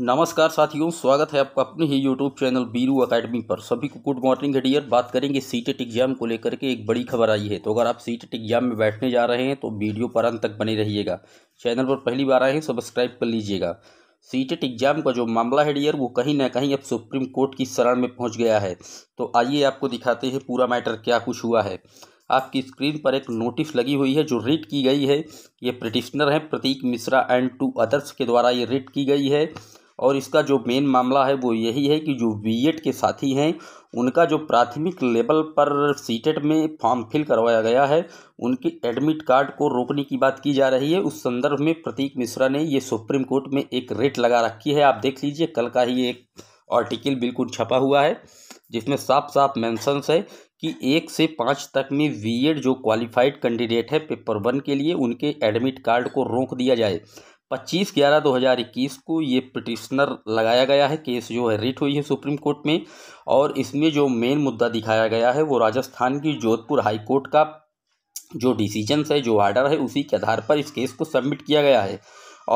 नमस्कार साथियों स्वागत है आपका अपने ही यूट्यूब चैनल बीरू एकेडमी पर सभी को गुड मॉर्निंग डियर बात करेंगे सी टेट एग्जाम को लेकर के एक बड़ी खबर आई है तो अगर आप सी टेट एग्जाम में बैठने जा रहे हैं तो वीडियो पर अंत तक बने रहिएगा चैनल पर पहली बार आए हैं सब्सक्राइब कर लीजिएगा सी टेट एग्जाम का जो मामला है डियर वो कहीं ना कहीं अब सुप्रीम कोर्ट की शरण में पहुँच गया है तो आइए आपको दिखाते हैं पूरा मैटर क्या कुछ हुआ है आपकी स्क्रीन पर एक नोटिस लगी हुई है जो रिट की गई है ये पिटिशनर हैं Prateek Mishra and two others के द्वारा ये रिट की गई है और इसका जो मेन मामला है वो यही है कि जो बी के साथी हैं उनका जो प्राथमिक लेवल पर सीटेट e में फॉर्म फिल करवाया गया है उनके एडमिट कार्ड को रोकने की बात की जा रही है उस संदर्भ में प्रतीक मिश्रा ने ये सुप्रीम कोर्ट में एक रेट लगा रखी है आप देख लीजिए कल का ही एक आर्टिकल बिल्कुल छपा हुआ है जिसमें साफ साफ मैंसन्स है कि एक से पाँच तक में वी जो क्वालिफाइड कैंडिडेट है पेपर वन के लिए उनके एडमिट कार्ड को रोक दिया जाए पच्चीस ग्यारह दो हज़ार इक्कीस को ये पिटिशनर लगाया गया है केस जो है रिट हुई है सुप्रीम कोर्ट में और इसमें जो मेन मुद्दा दिखाया गया है वो राजस्थान की जोधपुर हाई कोर्ट का जो डिसीजंस है जो आर्डर है उसी के आधार पर इस केस को सबमिट किया गया है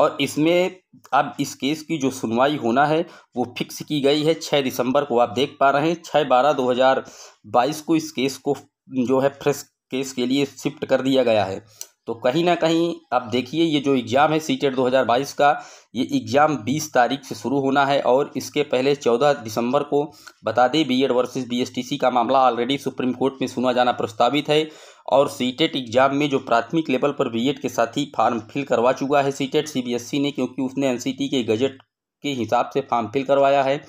और इसमें अब इस केस की जो सुनवाई होना है वो फिक्स की गई है छः दिसंबर को आप देख पा रहे हैं छः बारह दो हज़ार बाईस को इस केस को जो है फ्रेश केस के लिए शिफ्ट कर दिया गया है तो कहीं ना कहीं अब देखिए ये जो एग्ज़ाम है सी 2022 का ये एग्ज़ाम 20 तारीख से शुरू होना है और इसके पहले 14 दिसंबर को बता दें बी एड वर्सेज बी का मामला ऑलरेडी सुप्रीम कोर्ट में सुना जाना प्रस्तावित है और सी एग्ज़ाम में जो प्राथमिक लेवल पर बी के साथ ही फार्म फिल करवा चुका है सी टेट e ने क्योंकि उसने एन के गजट के हिसाब से फार्म फिल करवाया है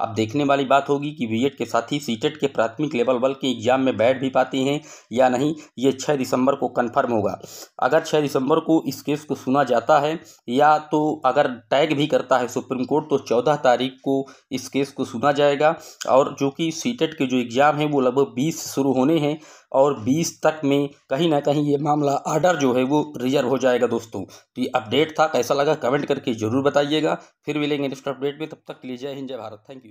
अब देखने वाली बात होगी कि बीएड के साथ ही सीटेट e के प्राथमिक लेवल वल के एग्जाम में बैठ भी पाती हैं या नहीं ये छः दिसंबर को कन्फर्म होगा अगर छः दिसंबर को इस केस को सुना जाता है या तो अगर टैग भी करता है सुप्रीम कोर्ट तो चौदह तारीख को इस केस को सुना जाएगा और जो कि सी e के जो एग्ज़ाम हैं वो लगभग बीस शुरू होने हैं और 20 तक में कहीं ना कहीं ये मामला आर्डर जो है वो रिजर्व हो जाएगा दोस्तों तो ये अपडेट था कैसा लगा कमेंट करके ज़रूर बताइएगा फिर मिलेंगे नेक्स्ट अपडेट में तब तक के लिए जय हिंद जय भारत थैंक यू